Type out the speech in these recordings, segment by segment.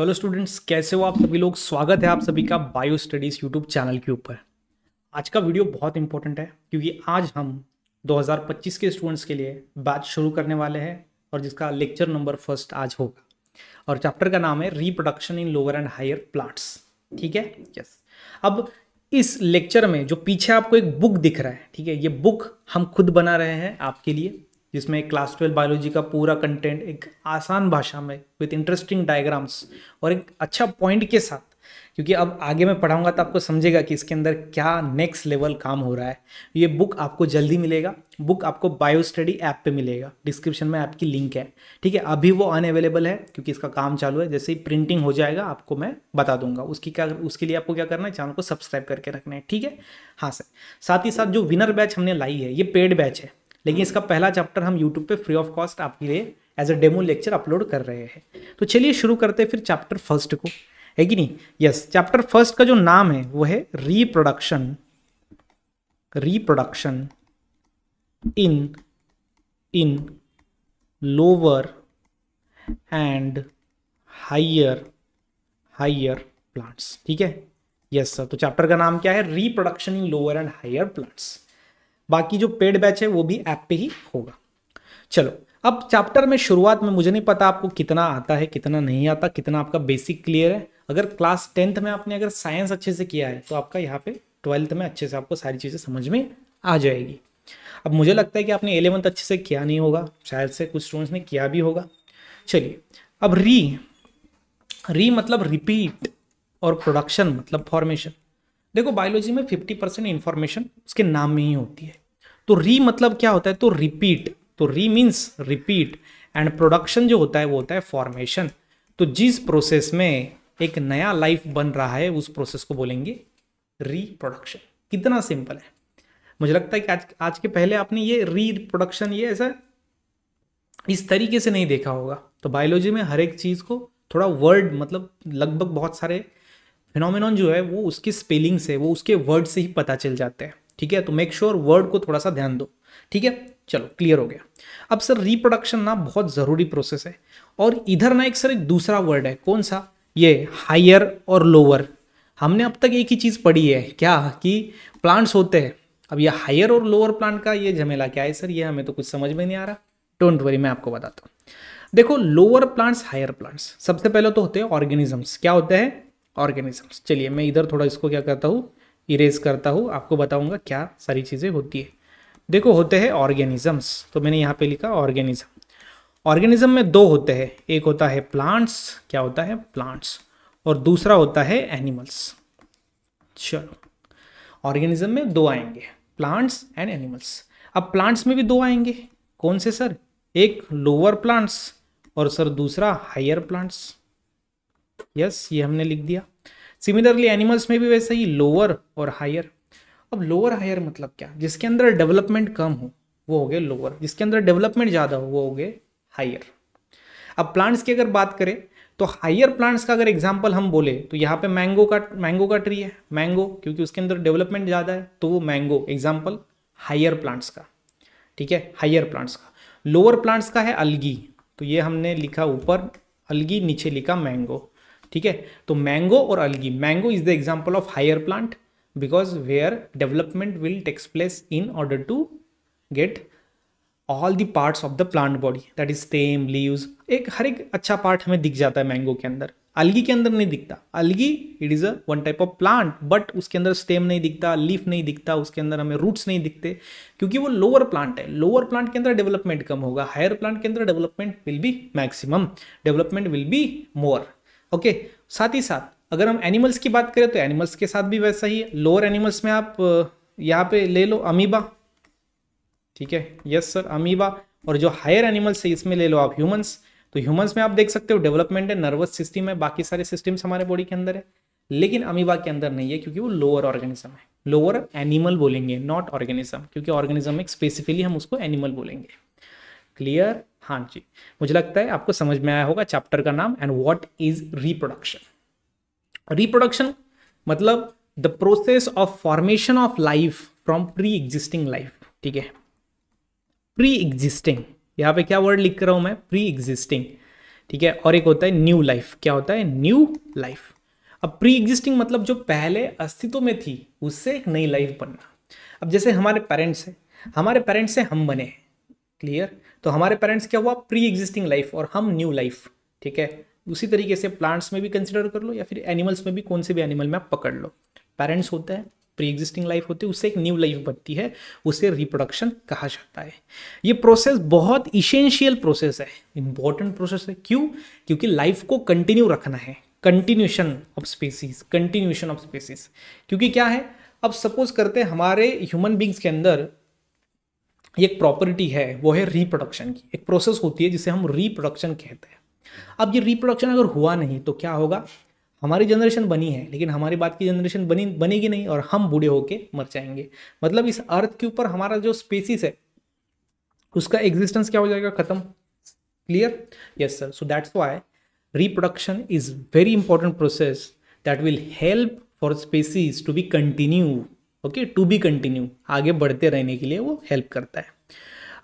Hello students कैसे हो आप सभी लोग स्वागत है आप सभी का बायो स्टडीज़ यूट्यूब चैनल के ऊपर आज का वीडियो बहुत इंपॉर्टेंट है क्योंकि आज हम 2025 के स्टूडेंट्स के लिए बात शुरू करने वाले हैं और जिसका लेक्चर नंबर फर्स्ट आज होगा और चैप्टर का नाम है reproduction in lower and higher plants ठीक है यस अब इस लेक्चर में जो पीछे आपको एक बुक दिख रहा है ठीक है ये बुक हम खुद बना रहे हैं आपके लिए जिसमें क्लास ट्वेल्व बायोलॉजी का पूरा कंटेंट एक आसान भाषा में विथ इंटरेस्टिंग डायग्राम्स और एक अच्छा पॉइंट के साथ क्योंकि अब आगे मैं पढ़ाऊंगा तो आपको समझेगा कि इसके अंदर क्या नेक्स्ट लेवल काम हो रहा है ये बुक आपको जल्दी मिलेगा बुक आपको बायो स्टडी ऐप पे मिलेगा डिस्क्रिप्शन में आपकी लिंक है ठीक है अभी वो अनअवेलेबल है क्योंकि इसका काम चालू है जैसे ही प्रिंटिंग हो जाएगा आपको मैं बता दूंगा उसकी क्या उसके लिए आपको क्या करना है चैनल को सब्सक्राइब करके रखना है ठीक है हाँ सर साथ ही साथ जो विनर बैच हमने लाई है ये पेड बैच है लेकिन इसका पहला चैप्टर हम यूट्यूब पे फ्री ऑफ कॉस्ट आपके लिए as a demo lecture upload कर रहे हैं तो चलिए शुरू करते हैं फिर चैप्टर फर्स्ट को है कि नहीं यस चैप्टर फर्स्ट का जो नाम है वो है reproduction reproduction in in lower and higher higher plants ठीक है यस सर तो चैप्टर का नाम क्या है reproduction in lower and higher plants बाकी जो पेड बैच है वो भी ऐप पे ही होगा चलो अब चैप्टर में शुरुआत में मुझे नहीं पता आपको कितना आता है कितना नहीं आता कितना आपका बेसिक क्लियर है अगर क्लास टेंथ में आपने अगर साइंस अच्छे से किया है तो आपका यहाँ पे ट्वेल्थ में अच्छे से आपको सारी चीज़ें समझ में आ जाएगी अब मुझे लगता है कि आपने एलेवंथ अच्छे से किया नहीं होगा शायद से कुछ स्टूडेंट्स ने किया भी होगा चलिए अब री री मतलब रिपीट और प्रोडक्शन मतलब फॉर्मेशन देखो बायोलॉजी में फिफ्टी परसेंट इन्फॉर्मेशन उसके नाम में ही होती है तो री मतलब क्या होता है तो रिपीट तो री मीन्स रिपीट एंड प्रोडक्शन जो होता है वो होता है फॉर्मेशन तो जिस प्रोसेस में एक नया लाइफ बन रहा है उस प्रोसेस को बोलेंगे रीप्रोडक्शन कितना सिंपल है मुझे लगता है कि आज आज के पहले आपने ये रीप्रोडक्शन ये ऐसा इस तरीके से नहीं देखा होगा तो बायोलॉजी में हर एक चीज़ को थोड़ा वर्ड मतलब लगभग बहुत सारे फिनोमिनॉन जो है वो उसकी स्पेलिंग से वो उसके वर्ड से ही पता चल जाते हैं ठीक है तो मेक श्योर वर्ड को थोड़ा सा ध्यान दो ठीक है चलो क्लियर हो गया अब सर रिप्रोडक्शन ना बहुत ज़रूरी प्रोसेस है और इधर ना एक सर एक दूसरा वर्ड है कौन सा ये हायर और लोअर हमने अब तक एक ही चीज़ पढ़ी है क्या कि प्लांट्स होते हैं अब ये हायर और लोअर प्लांट का ये झमेला क्या है सर ये हमें तो कुछ समझ में नहीं आ रहा डोंट वरी मैं आपको बताता हूँ देखो लोअर प्लांट्स हायर प्लांट्स सबसे पहले तो होते हैं ऑर्गेनिजम्स क्या होते हैं ऑर्गेनिजम्स चलिए मैं इधर थोड़ा इसको क्या करता हूँ इरेज करता हूँ आपको बताऊँगा क्या सारी चीज़ें होती है देखो होते हैं ऑर्गेनिजम्स तो मैंने यहाँ पे लिखा ऑर्गेनिज्म ऑर्गेनिज्म में दो होते हैं एक होता है प्लांट्स क्या होता है प्लांट्स और दूसरा होता है एनिमल्स चलो ऑर्गेनिज्म में दो आएंगे प्लांट्स एंड एनिमल्स अब प्लांट्स में भी दो आएंगे कौन से सर एक लोअर प्लांट्स और सर दूसरा हायर प्लांट्स यस ये हमने लिख दिया सिमिलरली एनिमल्स में भी वैसे ही लोअर और हायर अब लोअर हायर मतलब क्या जिसके अंदर डेवलपमेंट कम हो वो हो गए लोअर जिसके अंदर डेवलपमेंट ज़्यादा हो वो हो गए हायर अब प्लांट्स की अगर बात करें तो हायर प्लांट्स का अगर एग्जाम्पल हम बोले तो यहाँ पे मैंगो का मैंगो का ट्री है मैंगो क्योंकि उसके अंदर डेवलपमेंट ज़्यादा है तो वो मैंगो एग्जाम्पल हायर प्लांट्स का ठीक है हायर प्लांट्स का लोअर प्लांट्स का है अलगी तो ये हमने लिखा ऊपर अलगी नीचे लिखा मैंगो ठीक है तो मैंगो और algae mango is the example of higher plant because where development will takes place in order to get all the parts of the plant body that is stem leaves एक हर एक अच्छा part हमें दिख जाता है mango के अंदर अलगी के अंदर नहीं दिखता algae it is a one type of plant but उसके अंदर स्टेम नहीं दिखता लीफ नहीं दिखता उसके अंदर हमें रूट्स नहीं दिखते क्योंकि वो लोअर प्लांट है लोअर प्लांट के अंदर डेवलपमेंट कम होगा हायर प्लांट के अंदर development will be maximum development will be more okay साथ ही साथ अगर हम एनिमल्स की बात करें तो एनिमल्स के साथ भी वैसा ही है लोअर एनिमल्स में आप यहाँ पे ले लो अमीबा ठीक है यस सर अमीबा और जो हायर एनिमल्स है इसमें ले लो आप ह्यूमन्स तो ह्यूमन्स में आप देख सकते हो डेवलपमेंट है नर्वस सिस्टम है बाकी सारे सिस्टम्स हमारे बॉडी के अंदर है लेकिन अमीबा के अंदर नहीं है क्योंकि वो लोअर ऑर्गेनिज्म है लोअर एनिमल बोलेंगे नॉट ऑर्गेनिज्म क्योंकि ऑर्गेनिज्म एक स्पेसिफिकली हम उसको एनिमल बोलेंगे क्लियर हाँ जी मुझे लगता है आपको समझ में आया होगा चैप्टर का नाम and what is reproduction reproduction मतलब the process of formation of life from pre existing life ठीक है प्री एग्जिस्टिंग यहाँ पे क्या वर्ड लिख रहा हूं मैं प्री एग्जिस्टिंग ठीक है और एक होता है न्यू लाइफ क्या होता है न्यू लाइफ अब प्री एग्जिस्टिंग मतलब जो पहले अस्तित्व में थी उससे एक नई लाइफ बनना अब जैसे हमारे पेरेंट्स हैं हमारे पेरेंट्स से हम बने हैं क्लियर तो हमारे पेरेंट्स क्या हुआ प्री एग्जिस्टिंग लाइफ और हम न्यू लाइफ ठीक है उसी तरीके से प्लांट्स में भी कंसिडर कर लो या फिर एनिमल्स में भी कौन से भी एनिमल में आप पकड़ लो पेरेंट्स होते हैं प्री एग्जिस्टिंग लाइफ होती है उससे एक न्यू लाइफ बनती है उसे रिप्रोडक्शन कहा जाता है ये प्रोसेस बहुत इशेंशियल प्रोसेस है इंपॉर्टेंट प्रोसेस है क्यों क्योंकि लाइफ को कंटिन्यू रखना है continuation of species continuation of species क्योंकि क्या है अब सपोज करते हैं हमारे ह्यूमन बींग्स के अंदर एक प्रॉपर्टी है वो है रिप्रोडक्शन की एक प्रोसेस होती है जिसे हम रिप्रोडक्शन कहते हैं अब ये रिप्रोडक्शन अगर हुआ नहीं तो क्या होगा हमारी जनरेशन बनी है लेकिन हमारी बात की जनरेशन बनी बनेगी नहीं और हम बूढ़े होके मर जाएंगे मतलब इस अर्थ के ऊपर हमारा जो स्पेसिस है उसका एग्जिस्टेंस क्या हो जाएगा खत्म clear yes sir so that's why reproduction is very important process that will help for species to be continue okay to be continue आगे बढ़ते रहने के लिए वो हेल्प करता है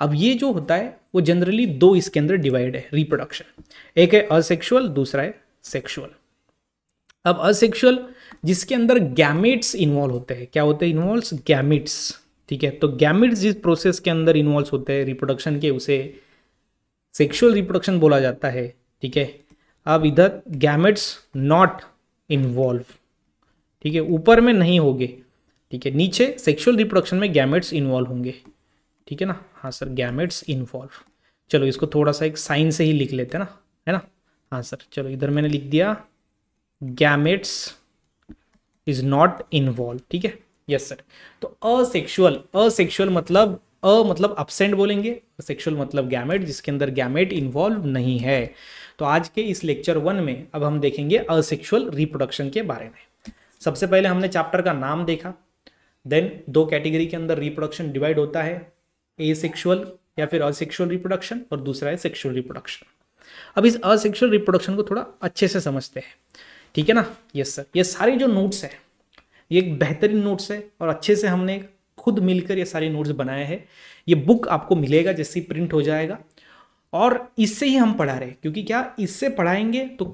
अब ये जो होता है वो जनरली दो इसके अंदर डिवाइड है रिप्रोडक्शन एक है असेक्शुअल दूसरा है सेक्शुअल अब असेक्शुअल जिसके अंदर गैमिट्स इन्वॉल्व होते हैं क्या होते हैं इन्वॉल्व गैमिट्स ठीक है तो गैमिट्स जिस प्रोसेस के अंदर इन्वॉल्व होते हैं रिप्रोडक्शन के उसे सेक्शुअल रिप्रोडक्शन बोला जाता है ठीक है अब इधर गैमेट्स नॉट इन्वॉल्व ठीक है ऊपर में नहीं होगे ठीक है नीचे सेक्सुअल रिप्रोडक्शन में गैमेट्स इन्वॉल्व होंगे ठीक है ना हाँ सर गैमेट्स इन्वॉल्व चलो इसको थोड़ा सा एक साइन से ही लिख लेते हैं ना है ना हाँ सर चलो इधर मैंने लिख दिया गैमेट्स इज नॉट इन्वॉल्व ठीक है यस सर तो असेक्सुअल असेक्सुअल मतलब अ मतलब अपसेंट बोलेंगे सेक्सुअल मतलब गैमेट जिसके अंदर गैमेट इन्वॉल्व नहीं है तो आज के इस लेक्चर वन में अब हम देखेंगे असेक्सुअल रिप्रोडक्शन के बारे में सबसे पहले हमने चैप्टर का नाम देखा देन दो कैटेगरी के अंदर रिप्रोडक्शन डिवाइड होता है ए सेक्शुअल या फिर असेक्शुअल रिप्रोडक्शन और दूसरा है सेक्शुअल रिप्रोडक्शन अब इस असेक्शुअल रिप्रोडक्शन को थोड़ा अच्छे से समझते हैं ठीक है ना यस सर ये सारे जो नोट्स हैं ये एक बेहतरीन नोट्स है और अच्छे से हमने खुद मिलकर ये सारे नोट्स बनाए हैं ये बुक आपको मिलेगा जैसे ही प्रिंट हो जाएगा और इससे ही हम पढ़ा रहे हैं क्योंकि क्या इससे पढ़ाएंगे तो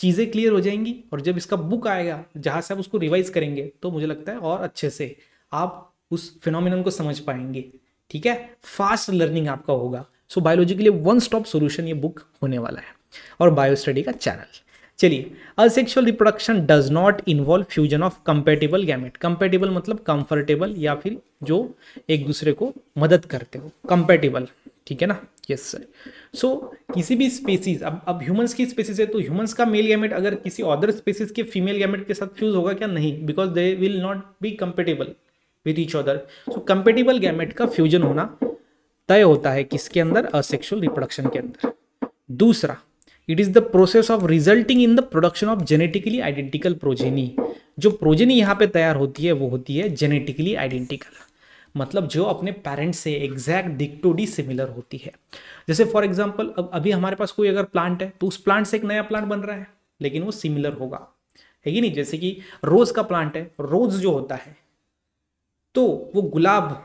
चीज़ें क्लियर हो जाएंगी और जब इसका बुक आएगा जहाँ से आप उसको रिवाइज करेंगे तो मुझे लगता है और अच्छे से आप उस फिनोमिन को समझ पाएंगे ठीक है फास्ट लर्निंग आपका होगा सो so, बायोलॉजी के लिए वन स्टॉप सोल्यूशन ये बुक होने वाला है और बायो स्टडी का चैनल चलिए asexual reproduction does not involve fusion of compatible gamete compatible मतलब कंफर्टेबल या फिर जो एक दूसरे को मदद करते हो कंपेटेबल ठीक है ना यस सर सो किसी भी स्पेसीज अब अब ह्यूमंस की स्पेसीज है तो ह्यूमंस का मेल गैमेट अगर किसी अदर स्पेसीज के फीमेल गैमेट के साथ फ्यूज होगा क्या नहीं because they will not be compatible with each other so compatible gamete का फ्यूजन होना तय होता है किसके अंदर असेक्सुअल रिप्रोडक्शन के अंदर दूसरा it is the process of resulting in the production of genetically identical progeny जो प्रोजेनी यहाँ पे तैयार होती है वो होती है जेनेटिकली आइडेंटिकल मतलब जो अपने पेरेंट्स से एग्जैक्ट डिक्टोडी सिमिलर होती है जैसे फॉर एग्जाम्पल अब अभी हमारे पास कोई अगर प्लांट है तो उस प्लांट से एक नया प्लांट बन रहा है लेकिन वो सिमिलर होगा है कि नहीं जैसे कि रोज़ का प्लांट है रोज़ जो होता है तो वो गुलाब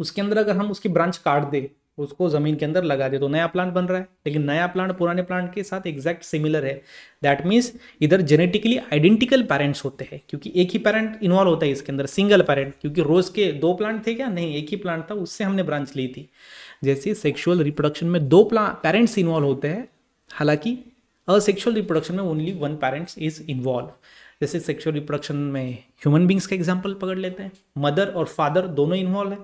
उसके अंदर अगर हम उसकी ब्रांच काट दें उसको ज़मीन के अंदर लगा दिया तो नया प्लांट बन रहा है लेकिन नया प्लांट पुराने प्लांट के साथ एग्जैक्ट सिमिलर है दैट मीन्स इधर जेनेटिकली आइडेंटिकल पेरेंट्स होते हैं क्योंकि एक ही पेरेंट इन्वॉल्व होता है इसके अंदर सिंगल पेरेंट क्योंकि रोज़ के दो प्लांट थे क्या नहीं एक ही प्लांट था उससे हमने ब्रांच ली थी जैसे सेक्शुअल रिप्रोडक्शन में दो पेरेंट्स इन्वॉल्व होते हैं हालांकि असेक्शुअल रिप्रोडक्शन में only one parents is involve जैसे सेक्शुअल रिप्रोडक्शन में ह्यूमन बींग्स का एग्जाम्पल पकड़ लेते हैं मदर और फादर दोनों इन्वॉल्व है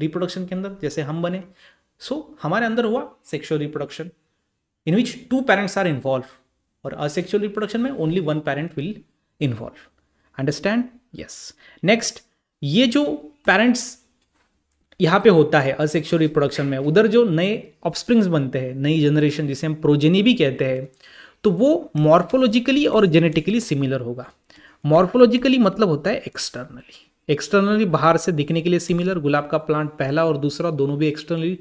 रिप्रोडक्शन के अंदर जैसे हम बने सो so, हमारे अंदर हुआ sexual reproduction in which two parents are involve और असेक्शुअल रिप्रोडक्शन में only one parent will involve understand yes next ये जो पेरेंट्स यहाँ पे होता है असेक्शुअल रिप्रोडक्शन में उधर जो नए ऑप्स्प्रिंग्स बनते हैं नई जनरेशन जिसे हम प्रोजेनी भी कहते हैं तो वो मॉर्फोलॉजिकली और जेनेटिकली सिमिलर होगा मॉर्फोलॉजिकली मतलब होता है एक्सटर्नली एक्सटर्नली बाहर से दिखने के लिए सिमिलर गुलाब का प्लांट पहला और दूसरा दोनों भी एक्सटर्नली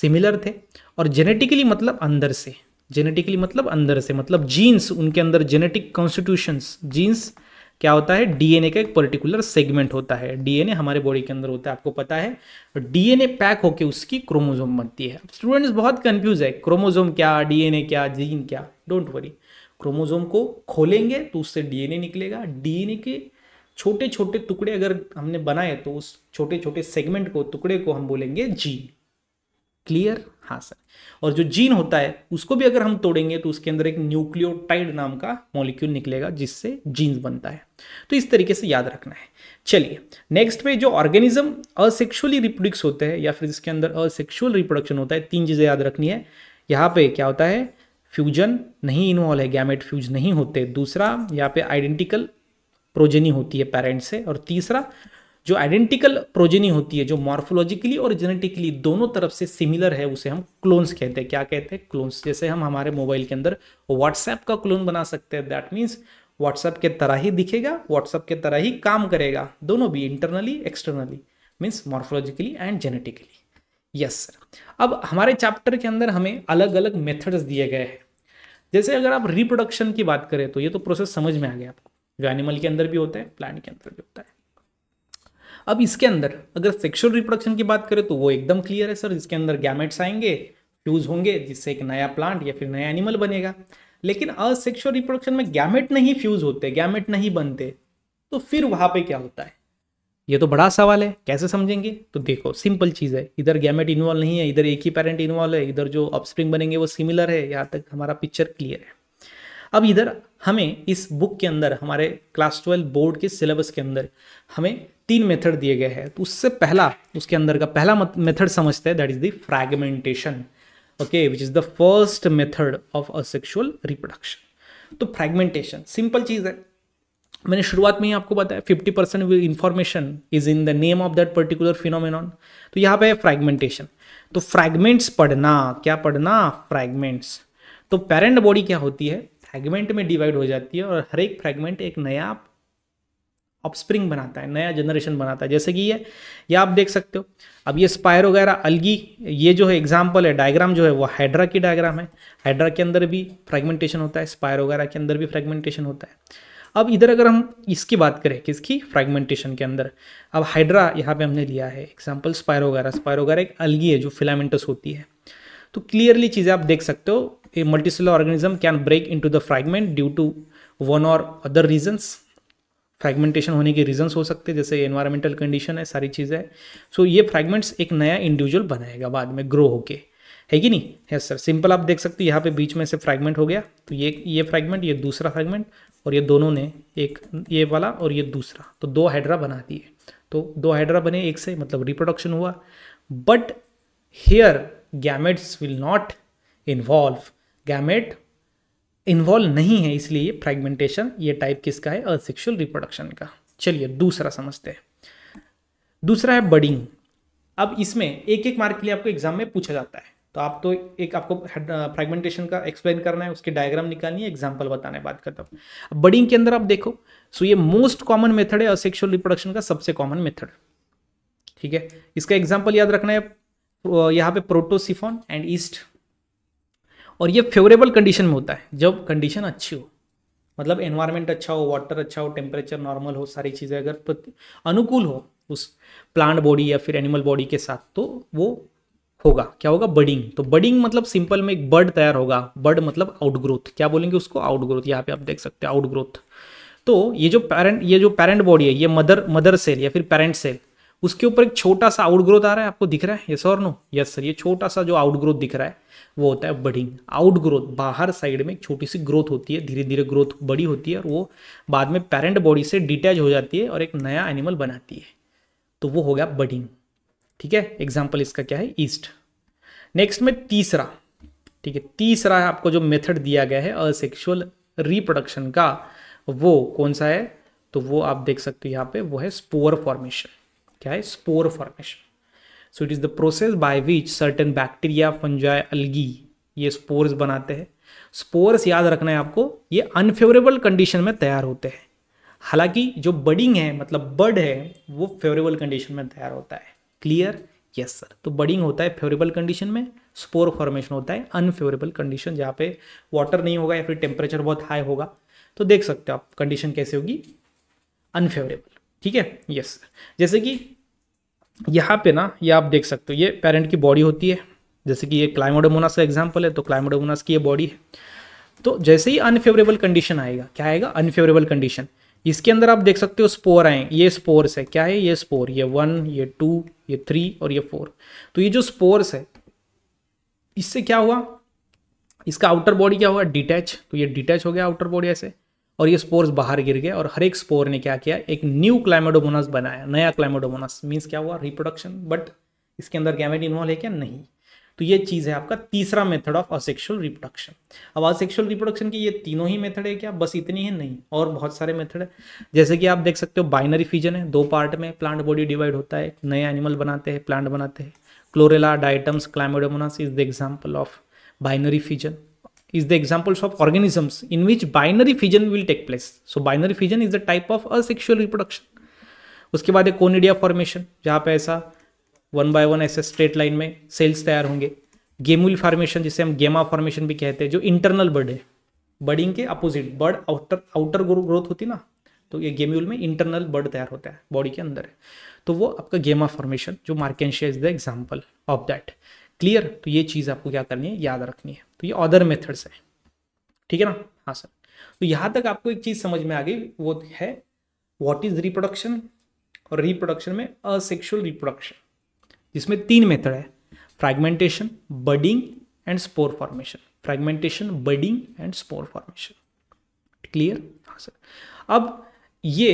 सिमिलर थे और जेनेटिकली मतलब अंदर से जेनेटिकली मतलब अंदर से मतलब जीन्स उनके अंदर जेनेटिक कॉन्स्टिट्यूशंस जीन्स क्या होता है डीएनए का एक पर्टिकुलर सेगमेंट होता है डीएनए हमारे बॉडी के अंदर होता है आपको पता है डीएनए पैक होके उसकी क्रोमोजोम बनती है स्टूडेंट्स बहुत कंफ्यूज है क्रोमोजोम क्या डीएनए क्या जीन क्या डोंट वरी क्रोमोजोम को खोलेंगे तो उससे डीएनए निकलेगा डीएनए के छोटे छोटे टुकड़े अगर हमने बनाए तो उस छोटे छोटे सेगमेंट को टुकड़े को हम बोलेंगे जीन क्लियर हाँ सर और जो जीन होता है उसको भी अगर हम तोड़ेंगे तो उसके अंदर एक न्यूक्लियोटाइड नाम का मॉलिक्यूल निकलेगा जिससे जीन्स बनता है तो इस तरीके से याद रखना है चलिए नेक्स्ट पे जो ऑर्गेनिज्म असेक्शुअली रिप्रोड्यूस होते हैं या फिर इसके अंदर असेक्शुअल रिप्रोडक्शन होता है तीन चीज़ें याद रखनी है यहाँ पे क्या होता है फ्यूजन नहीं इन्वॉल्व है गैमेट फ्यूज नहीं होते दूसरा यहाँ पे आइडेंटिकल प्रोजेनी होती है पेरेंट्स से और तीसरा जो आइडेंटिकल प्रोजेनी होती है जो मॉर्फोलॉजिकली और जेनेटिकली दोनों तरफ से सिमिलर है उसे हम क्लोन्स कहते हैं क्या कहते हैं क्लोन्स जैसे हम हमारे मोबाइल के अंदर व्हाट्सएप का क्लोन बना सकते हैं दैट मीन्स व्हाट्सएप के तरह ही दिखेगा व्हाट्सएप के तरह ही काम करेगा दोनों भी internally externally means morphologically and genetically yes sir अब हमारे चैप्टर के अंदर हमें अलग अलग मेथड्स दिए गए हैं जैसे अगर आप रिप्रोडक्शन की बात करें तो ये तो प्रोसेस समझ में आ गया आपको जो एनिमल के अंदर भी होता है प्लांट के अंदर भी होता है अब इसके अंदर अगर सेक्शुअल रिप्रोडक्शन की बात करें तो वो एकदम क्लियर है सर इसके अंदर गैमेट्स आएंगे फ्यूज होंगे जिससे एक नया प्लांट या फिर नया एनिमल बनेगा लेकिन असेक्शुअल रिप्रोडक्शन में गैमेट नहीं फ्यूज होते गैमेट नहीं बनते तो फिर वहां पे क्या होता है ये तो बड़ा सवाल है कैसे समझेंगे तो देखो सिंपल चीज़ है इधर गैमेट इन्वॉल्व नहीं है इधर एक ही पेरेंट इन्वॉल्व है इधर जो ऑफस्प्रिंग बनेंगे वो सिमिलर है यहाँ तक हमारा पिक्चर क्लियर है अब इधर हमें इस बुक के अंदर हमारे क्लास ट्वेल्व बोर्ड के सिलेबस के अंदर हमें तीन मेथड दिए गए हैं तो उससे पहला उसके अंदर का पहला मेथड समझते हैं that is the fragmentation okay which is the first method of asexual reproduction तो फ्रैगमेंटेशन सिंपल चीज़ है मैंने शुरुआत में ही आपको बताया fifty percent information is in the name of that particular phenomenon तो यहाँ पे है फ्रैगमेंटेशन तो फ्रैगमेंट्स पढ़ना क्या पढ़ना फ्रैगमेंट्स तो पेरेंट बॉडी क्या होती है फ्रैगमेंट में डिवाइड हो जाती है और हर एक फ्रैगमेंट एक नया ऑफस्प्रिंग बनाता है नया जनरेशन बनाता है जैसे कि ये ये आप देख सकते हो अब ये स्पायर वगैरह अलगी ये जो है एग्जाम्पल है डायग्राम जो है वो हाइड्रा की डायग्राम है हाइड्रा के अंदर भी फ्रेगमेंटेशन होता है स्पायर वगैरह के अंदर भी फ्रेगमेंटेशन होता है अब इधर अगर हम इसकी बात करें किसकी फ्रेगमेंटेशन के अंदर अब हाइड्रा यहाँ पे हमने लिया है एग्जाम्पल स्पायर वगैरह स्पायर वगैरह एक अलगी है जो फिलामेंटस होती है तो क्लियरली चीज़ें आप देख सकते हो a multicellular organism can break into the fragment due to one or other reasons fragmentation होने के रीजन्स हो सकते हैं जैसे एनवायरमेंटल कंडीशन है सारी चीज़ें हैं सो ये फ्रैगमेंट्स एक नया इंडिविजुअल बनाएगा बाद में ग्रो होके है कि नहीं यस सर सिंपल आप देख सकते हैं यहाँ पे बीच में से फ्रैगमेंट हो गया तो ये ये फ्रैगमेंट ये दूसरा फ्रैगमेंट और ये दोनों ने एक ये वाला और ये दूसरा तो दो हाइड्रा बना दिए तो दो हाइड्रा बने एक से मतलब रिप्रोडक्शन हुआ but here gametes will not involve gamete involve नहीं है इसलिए फ्रेगमेंटेशन ये टाइप किसका है असेक्शुअल रिप्रोडक्शन का चलिए दूसरा समझते हैं दूसरा है बडिंग अब इसमें एक एक मार्क के लिए आपको एग्जाम में पूछा जाता है तो आप तो एक आपको फ्रेगमेंटेशन का एक्सप्लेन करना है उसके डायग्राम निकालनी है एग्जाम्पल बताना है बात करता हूँ बडिंग के अंदर आप देखो सो ये मोस्ट कॉमन मेथड है असेक्शुअल रिप्रोडक्शन का सबसे कॉमन मेथड ठीक है इसका एग्जाम्पल याद रखना है यहाँ पे प्रोटोसिफॉन एंड ईस्ट और ये फेवरेबल कंडीशन में होता है जब कंडीशन अच्छी हो मतलब एनवायरनमेंट अच्छा हो वाटर अच्छा हो टेम्परेचर नॉर्मल हो सारी चीज़ें अगर अनुकूल हो उस प्लांट बॉडी या फिर एनिमल बॉडी के साथ तो वो होगा क्या होगा बडिंग तो बडिंग मतलब सिंपल में एक बर्ड तैयार होगा बर्ड मतलब आउटग्रोथ क्या बोलेंगे उसको आउटग्रोथ यहाँ पे आप देख सकते हैं आउटग्रोथ तो ये जो पेरेंट ये जो पेरेंट बॉडी है ये मदर मदर सेल या फिर पेरेंट सेल उसके ऊपर एक छोटा सा आउटग्रोथ आ रहा है आपको दिख रहा है यस और नो यस सर ये छोटा सा जो आउटग्रोथ दिख रहा है वो होता है बडिंग आउटग्रोथ बाहर साइड में एक छोटी सी ग्रोथ होती है धीरे धीरे ग्रोथ बड़ी होती है और वो बाद में पेरेंट बॉडी से डिटैच हो जाती है और एक नया एनिमल बनाती है तो वो हो गया बडिंग ठीक है एग्जाम्पल इसका क्या है ईस्ट नेक्स्ट में तीसरा ठीक है तीसरा आपको जो मेथड दिया गया है असेक्शुअल रिप्रोडक्शन का वो कौन सा है तो वो आप देख सकते हो यहाँ पे वो है स्पोर फॉर्मेशन क्या है spore formation so it is the process by which certain bacteria fungi algae ये स्पोर्स बनाते हैं स्पोर्स याद रखना है आपको ये अनफेवरेबल कंडीशन में तैयार होते हैं हालांकि जो बडिंग है मतलब बड है वो फेवरेबल कंडीशन में तैयार होता है क्लियर यस सर तो बडिंग होता है फेवरेबल कंडीशन में स्पोर फॉर्मेशन होता है अनफेवरेबल कंडीशन जहाँ पे वाटर नहीं होगा या फिर टेम्परेचर बहुत हाई होगा तो देख सकते हो आप कंडीशन कैसे होगी अनफेवरेबल ठीक है यस जैसे कि यहाँ पे ना ये आप देख सकते हो ये पेरेंट की बॉडी होती है जैसे कि ये क्लाइमोडोमोनास का एग्जाम्पल है तो क्लाइमोडोमोनास की ये बॉडी है तो जैसे ही अनफेवरेबल कंडीशन आएगा क्या आएगा अनफेवरेबल कंडीशन इसके अंदर आप देख सकते हो स्पोर आए ये स्पोर्स है क्या है ये स्पोर ये वन ये टू ये थ्री और ये फोर तो ये जो स्पोर्स है इससे क्या हुआ इसका आउटर बॉडी क्या हुआ डिटैच तो ये डिटैच हो गया आउटर बॉडी ऐसे और ये स्पोर्स बाहर गिर गए और हर एक स्पोर ने क्या किया एक न्यू क्लाइमेडोमोनस बनाया नया क्लाइमेडोमोनस मीन्स क्या हुआ रिप्रोडक्शन बट इसके अंदर गैमेट इन्वॉल्व है क्या नहीं तो ये चीज़ है आपका तीसरा मेथड ऑफ असेक्शुअल रिप्रोडक्शन अब असेक्शुअल रिप्रोडक्शन की ये तीनों ही मेथड है क्या बस इतनी है नहीं और बहुत सारे मेथड है जैसे कि आप देख सकते हो बाइनरी फिजन है दो पार्ट में प्लांट बॉडी डिवाइड होता है नए एनिमल बनाते हैं प्लांट बनाते हैं chlorella diatoms chlamydomonas is the example of binary fission is the examples of organisms in which binary fission will take place. So binary fission is the type of asexual reproduction. उसके बाद एक conidia formation जहाँ पे ऐसा one by one ऐसे straight line में cells तैयार होंगे गेमुल फॉर्मेशन जिसे हम गेमा फॉर्मेशन भी कहते हैं जो इंटरनल बर्ड है बर्डिंग के opposite bud outer outer growth होती ना तो ये गेम्यूल में इंटरनल बर्ड तैयार होता है बॉडी के अंदर है तो वो आपका गेमा फॉर्मेशन जो मार्केशिया is the example of that clear तो ये चीज़ आपको क्या करनी है याद रखनी है तो ये अदर मेथड्स है ठीक है ना हाँ सर तो यहाँ तक आपको एक चीज़ समझ में आ गई वो है व्हाट इज़ रिप्रोडक्शन और रिप्रोडक्शन में असेक्शुअल रिप्रोडक्शन जिसमें तीन मेथड है fragmentation budding and spore formation fragmentation budding and spore formation clear हाँ सर अब ये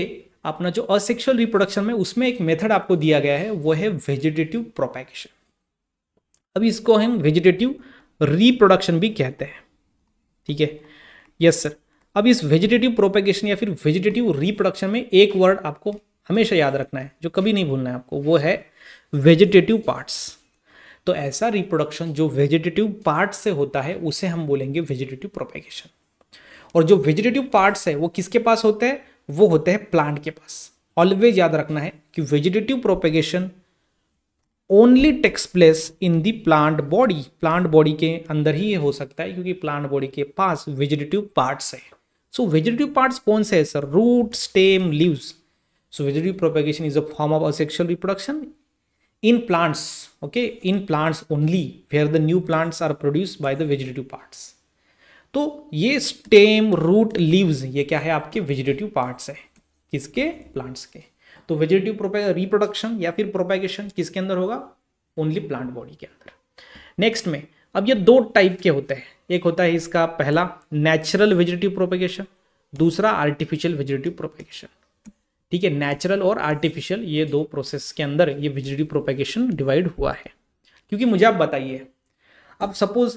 अपना जो असेक्शुअल रिप्रोडक्शन में उसमें एक मेथड आपको दिया गया है वो है वेजिटेटिव प्रोपैकेशन अब इसको हम वेजिटेटिव रिप्रोडक्शन भी कहते हैं ठीक है यस सर अब इस वेजिटेटिव प्रोपेगेशन या फिर वेजिटेटिव रिप्रोडक्शन में एक वर्ड आपको हमेशा याद रखना है जो कभी नहीं भूलना है आपको वो है वेजिटेटिव पार्ट्स तो ऐसा रिप्रोडक्शन जो वेजिटेटिव पार्ट से होता है उसे हम बोलेंगे वेजिटेटिव प्रोपेगेशन और जो वेजिटेटिव पार्ट्स है वो किसके पास होते हैं वो होते हैं प्लांट के पास ऑलवेज याद रखना है कि vegetative propagation only takes place in the plant body plant body के अंदर ही ये हो सकता है क्योंकि प्लांट बॉडी के पास वेजिटेटिव पार्ट्स है सो वेजिटेटिव पार्ट्स कौन से है sir root stem leaves so vegetative propagation is a form of asexual reproduction in plants okay in plants only where the new plants are produce by the vegetative parts तो ये stem root leaves ये क्या है आपके vegetative parts है किसके plants के तो वेजिटेटिव रिप्रोडक्शन या फिर प्रोपेगेशन किसके अंदर होगा ओनली प्लांट बॉडी के अंदर नेक्स्ट में अब ये दो टाइप के होते हैं एक होता है इसका पहला नेचुरल वेजिटेटिव प्रोपेगेशन दूसरा आर्टिफिशियल वेजिटेटिव प्रोपेगेशन ठीक है नेचुरल और आर्टिफिशियल ये दो प्रोसेस के अंदर ये वेजिटेटिव प्रोपेगेशन डिवाइड हुआ है क्योंकि मुझे आप बताइए अब सपोज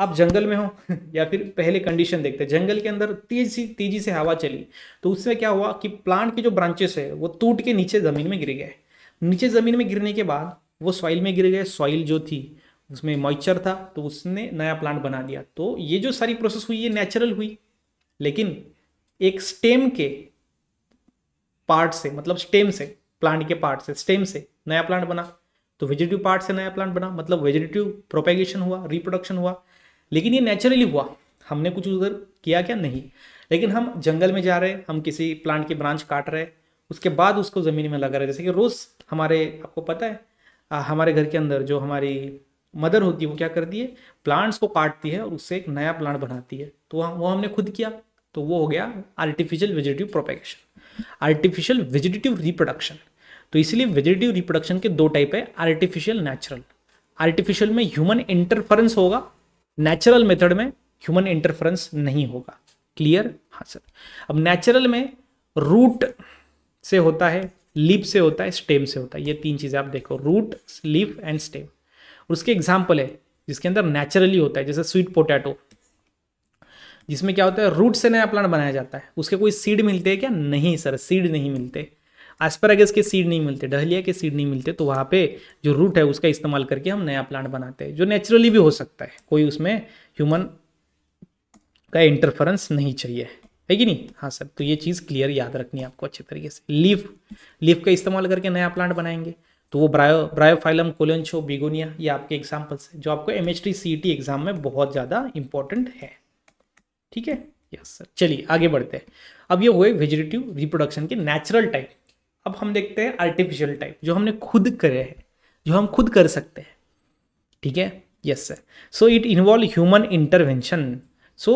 आप जंगल में हो या फिर पहले कंडीशन देखते हैं जंगल के अंदर तेज सी तेजी से हवा चली तो उसमें क्या हुआ कि प्लांट के जो ब्रांचेस है वो टूट के नीचे ज़मीन में गिर गए नीचे ज़मीन में गिरने के बाद वो सॉइल में गिर गए सॉइल जो थी उसमें मॉइस्चर था तो उसने नया प्लांट बना दिया तो ये जो सारी प्रोसेस हुई ये नेचुरल हुई लेकिन एक स्टेम के पार्ट से मतलब स्टेम से प्लांट के पार्ट से स्टेम से नया प्लांट बना तो वेजिटेटिव पार्ट से नया प्लांट बना मतलब वेजिटेटिव प्रोपेगेशन हुआ रिप्रोडक्शन हुआ लेकिन ये नेचुरली हुआ हमने कुछ उधर किया क्या नहीं लेकिन हम जंगल में जा रहे हैं हम किसी प्लांट की ब्रांच काट रहे उसके बाद उसको ज़मीन में लगा रहे जैसे कि रोज़ हमारे आपको पता है आ, हमारे घर के अंदर जो हमारी मदर होती है वो क्या करती है प्लांट्स को काटती है और उससे एक नया प्लांट बनाती है तो वो हमने खुद किया तो वो हो गया artificial vegetative propagation artificial vegetative reproduction तो इसलिए वेजिटेटिव रिप्रोडक्शन के दो टाइप है आर्टिफिशियल नेचुरल आर्टिफिशियल में ह्यूमन इंटरफरेंस होगा नेचुरल मेथड में ह्यूमन इंटरफरेंस नहीं होगा क्लियर हाँ सर अब नेचुरल में रूट से होता है लीप से होता है स्टेम से होता है ये तीन चीज़ें आप देखो रूट लीप एंड स्टेम उसके एग्जाम्पल है जिसके अंदर नेचुरली होता है जैसे स्वीट पोटैटो जिसमें क्या होता है रूट से नया प्लांट बनाया जाता है उसके कोई सीड मिलते हैं क्या नहीं सर सीड नहीं मिलते एस्परागस के सीड नहीं मिलते डहलिया के सीड नहीं मिलते तो वहाँ पे जो रूट है उसका इस्तेमाल करके हम नया प्लांट बनाते हैं जो नेचुरली भी हो सकता है कोई उसमें ह्यूमन का इंटरफेरेंस नहीं चाहिए है कि नहीं हाँ सर तो ये चीज़ क्लियर याद रखनी है आपको अच्छे तरीके से लीफ लीफ का इस्तेमाल करके नया प्लांट बनाएंगे तो वो ब्रायो ब्रायोफाइलम कोलेंशो बिगोनिया ये आपके एग्जाम्पल्स हैं जो आपको एम एच टी एग्जाम में बहुत ज़्यादा इंपॉर्टेंट है ठीक है यस सर चलिए आगे बढ़ते हैं अब ये हुए वेजिटेटिव रिप्रोडक्शन के नेचुरल टाइप अब हम देखते हैं आर्टिफिशियल टाइप जो हमने खुद करे हैं जो हम खुद कर सकते हैं ठीक है yes sir so it involve human intervention so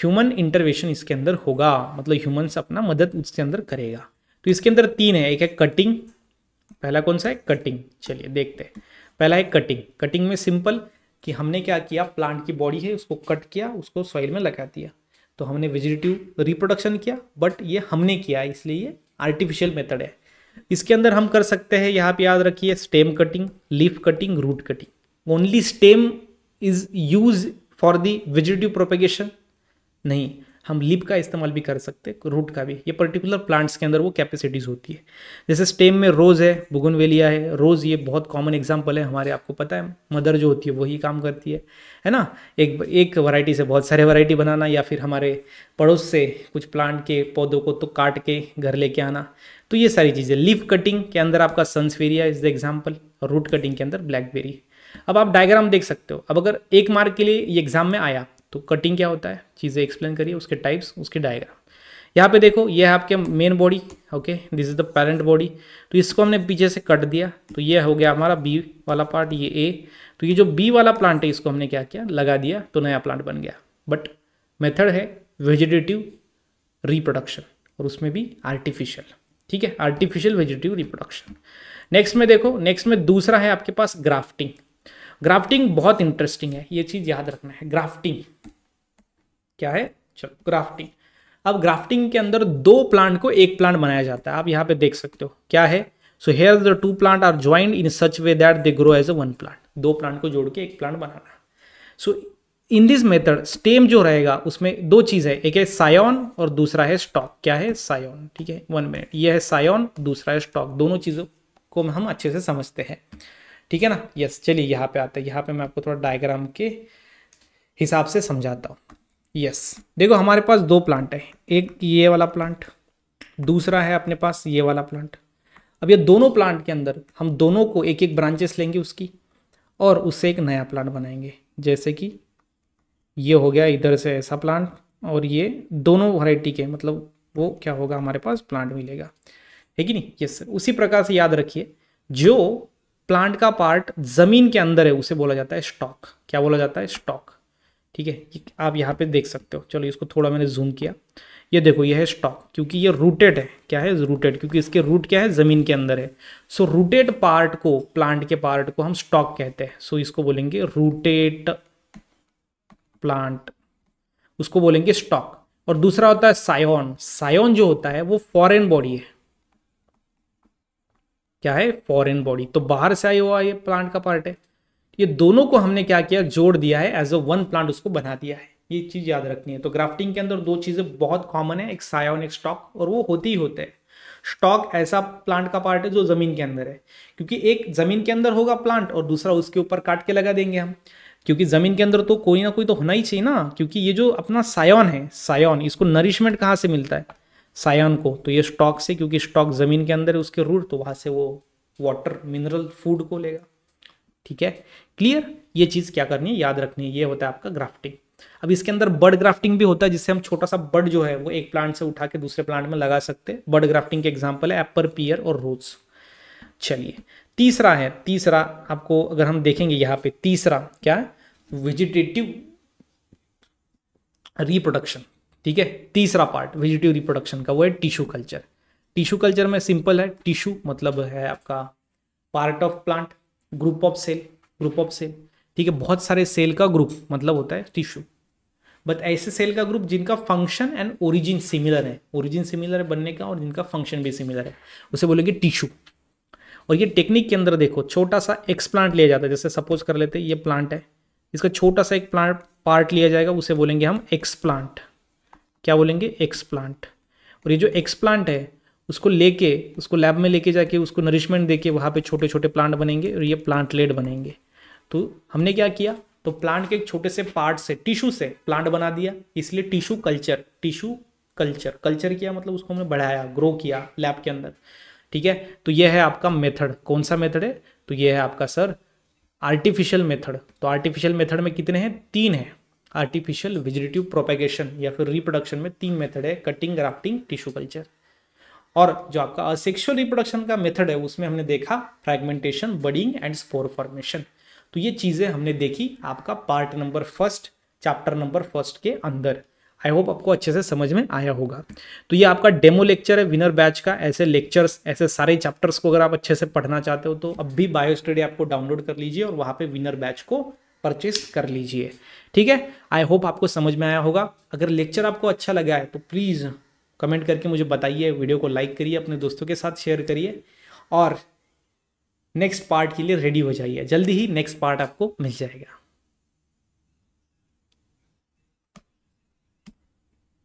human intervention इसके अंदर होगा मतलब ह्यूमन्स अपना मदद उसके अंदर करेगा तो इसके अंदर तीन है एक है कटिंग पहला कौन सा है कटिंग चलिए देखते हैं पहला है कटिंग कटिंग में सिंपल कि हमने क्या किया प्लांट की बॉडी है उसको कट किया उसको सॉइल में लगा दिया तो हमने वेजिटेटिव रिप्रोडक्शन किया बट ये हमने किया इसलिए ये आर्टिफिशियल मेथड है इसके अंदर हम कर सकते हैं यहाँ पे याद रखिए stem cutting leaf cutting root cutting only stem is use for the vegetative propagation नहीं हम लिप का इस्तेमाल भी कर सकते हैं रूट का भी ये पर्टिकुलर प्लांट्स के अंदर वो कैपेसिटीज़ होती है जैसे स्टेम में रोज़ है बुगनवेलिया है रोज़ ये बहुत कॉमन एग्जाम्पल है हमारे आपको पता है मदर जो होती है वही काम करती है है ना एक एक वैरायटी से बहुत सारे वैरायटी बनाना या फिर हमारे पड़ोस से कुछ प्लांट के पौधों को तो काट के घर लेके आना तो ये सारी चीज़ें लिप कटिंग के अंदर आपका sansevieria is the example root cutting के अंदर ब्लैकबेरी अब आप डायग्राम देख सकते हो अब अगर एक मार्क के लिए ये एग्जाम में आया तो कटिंग क्या होता है चीज़ें एक्सप्लेन करिए उसके टाइप्स उसके डायग्राम यहाँ पे देखो ये है आपके main body okay this is the parent body तो इसको हमने पीछे से कट दिया तो ये हो गया हमारा बी वाला पार्ट ये ए तो ये जो बी वाला प्लांट है इसको हमने क्या किया लगा दिया तो नया प्लांट बन गया बट मेथड है वेजिटेटिव रिप्रोडक्शन और उसमें भी आर्टिफिशियल ठीक है आर्टिफिशियल वेजिटेटिव रिप्रोडक्शन नेक्स्ट में देखो नेक्स्ट में दूसरा है आपके पास ग्राफ्टिंग ग्राफ्टिंग बहुत इंटरेस्टिंग है ये चीज़ याद रखना है ग्राफ्टिंग क्या है चलो ग्राफ्टिंग अब ग्राफ्टिंग के अंदर दो प्लांट को एक प्लांट बनाया जाता है आप यहाँ पे देख सकते हो क्या है so here the two plant are joint in such way that they grow as a one plant दो प्लांट को जोड़ के एक प्लांट बनाना so in this method stem जो रहेगा उसमें दो चीज़ है एक है सायोन और दूसरा है स्टॉक क्या है सायोन ठीक है वन मिनट ये है सायोन दूसरा है स्टॉक दोनों चीज़ों को हम अच्छे से समझते हैं ठीक है ना यस चलिए यहाँ पे आते हैं यहाँ पे मैं आपको थोड़ा डायग्राम के हिसाब से समझाता हूँ यस देखो हमारे पास दो प्लांट है एक ये वाला प्लांट दूसरा है अपने पास ये वाला प्लांट अब ये दोनों प्लांट के अंदर हम दोनों को एक एक ब्रांचेस लेंगे उसकी और उससे एक नया प्लांट बनाएंगे जैसे कि ये हो गया इधर से ऐसा प्लांट और ये दोनों वैरायटी के मतलब वो क्या होगा हमारे पास प्लांट मिलेगा है कि नहीं यस सर उसी प्रकार से याद रखिए जो प्लांट का पार्ट ज़मीन के अंदर है उसे बोला जाता है स्टॉक क्या बोला जाता है स्टॉक ठीक है आप यहाँ पे देख सकते हो चलो इसको थोड़ा मैंने जूम किया ये देखो ये है स्टॉक क्योंकि ये रूटेड है क्या है रूटेड क्योंकि इसके रूट क्या है ज़मीन के अंदर है सो रूटेड पार्ट को प्लांट के पार्ट को हम स्टॉक कहते हैं सो इसको बोलेंगे रूटेड प्लांट उसको बोलेंगे स्टॉक और दूसरा होता है सायोन सायोन जो होता है वो फॉरेन बॉडी है क्या है फॉरेन बॉडी तो बाहर से आया हुआ ये प्लांट का पार्ट है ये दोनों को हमने क्या किया जोड़ दिया है एज अ वन प्लांट उसको बना दिया है ये चीज़ याद रखनी है तो ग्राफ्टिंग के अंदर दो चीज़ें बहुत कॉमन है एक साया और एक स्टॉक और वो होती ही होते हैं स्टॉक ऐसा प्लांट का पार्ट है जो ज़मीन के अंदर है क्योंकि एक ज़मीन के अंदर होगा प्लांट और दूसरा उसके ऊपर काट के लगा देंगे हम क्योंकि ज़मीन के अंदर तो कोई ना कोई तो होना ही चाहिए ना क्योंकि ये जो अपना सायोन है सायोन इसको नरिशमेंट कहाँ से मिलता है सायोन को तो ये स्टॉक से क्योंकि स्टॉक ज़मीन के अंदर है उसके रूट तो वहां से वो वाटर मिनरल फूड को लेगा ठीक है क्लियर ये चीज़ क्या करनी है याद रखनी है ये होता है आपका ग्राफ्टिंग अब इसके अंदर बर्ड ग्राफ्टिंग भी होता है जिससे हम छोटा सा बर्ड जो है वो एक प्लांट से उठा के दूसरे प्लांट में लगा सकते हैं बर्ड ग्राफ्टिंग के एग्जाम्पल है एप्पर पियर और रोज चलिए तीसरा है तीसरा आपको अगर हम देखेंगे यहाँ पे तीसरा क्या है वेजिटेटिव रिप्रोडक्शन ठीक है तीसरा पार्ट वेजिटेटिव रिप्रोडक्शन का वो है टिश्यू कल्चर टिश्यू कल्चर में सिंपल है टिश्यू मतलब है आपका part of plant group of cell group of cell ठीक है बहुत सारे सेल का ग्रुप मतलब होता है टिश्यू बट ऐसे सेल का ग्रुप जिनका फंक्शन एंड ओरिजिन सिमिलर है ओरिजिन सिमिलर है बनने का और जिनका फंक्शन भी सिमिलर है उसे बोलेंगे टिश्यू और ये टेक्निक के अंदर देखो छोटा सा एक्स प्लांट लिया जाता है जैसे सपोज कर लेते हैं ये प्लांट है इसका छोटा सा एक प्लांट पार्ट लिया जाएगा उसे बोलेंगे हम एक्स प्लांट क्या बोलेंगे एक्स प्लांट और ये जो एक्स प्लांट है उसको लेके उसको लैब में लेके जाके उसको नरिशमेंट दे के वहाँ पर छोटे छोटे प्लांट बनेंगे और ये प्लांट लेड बनेंगे तो हमने क्या किया तो प्लांट के एक छोटे से पार्ट से टिश्यू से प्लांट बना दिया इसलिए tissue culture tissue culture culture किया मतलब उसको हमने बढ़ाया ग्रो किया लैब के अंदर ठीक है तो यह है आपका मेथड कौन सा मेथड है तो यह है आपका सर आर्टिफिशियल मेथड तो आर्टिफिशियल मेथड में कितने हैं तीन है आर्टिफिशियल वेजिटेटिव प्रोपेगेशन या फिर रिप्रोडक्शन में तीन मेथड है कटिंग ग्राफ्टिंग टिश्यू कल्चर और जो आपका असेक्शुअल रिप्रोडक्शन का मेथड है उसमें हमने देखा fragmentation budding and spore formation तो ये चीज़ें हमने देखी आपका part number first chapter number first के अंदर आई होप आपको अच्छे से समझ में आया होगा तो ये आपका डेमो लेक्चर है विनर बैच का ऐसे लेक्चर्स ऐसे सारे चैप्टर्स को अगर आप अच्छे से पढ़ना चाहते हो तो अब भी बायो स्टडी आपको डाउनलोड कर लीजिए और वहाँ पे विनर बैच को परचेस कर लीजिए ठीक है आई होप आपको समझ में आया होगा अगर लेक्चर आपको अच्छा लगा है तो प्लीज़ कमेंट करके मुझे बताइए वीडियो को लाइक करिए अपने दोस्तों के साथ शेयर करिए और नेक्स्ट पार्ट के लिए रेडी हो जाइए जल्दी ही नेक्स्ट पार्ट आपको मिल जाएगा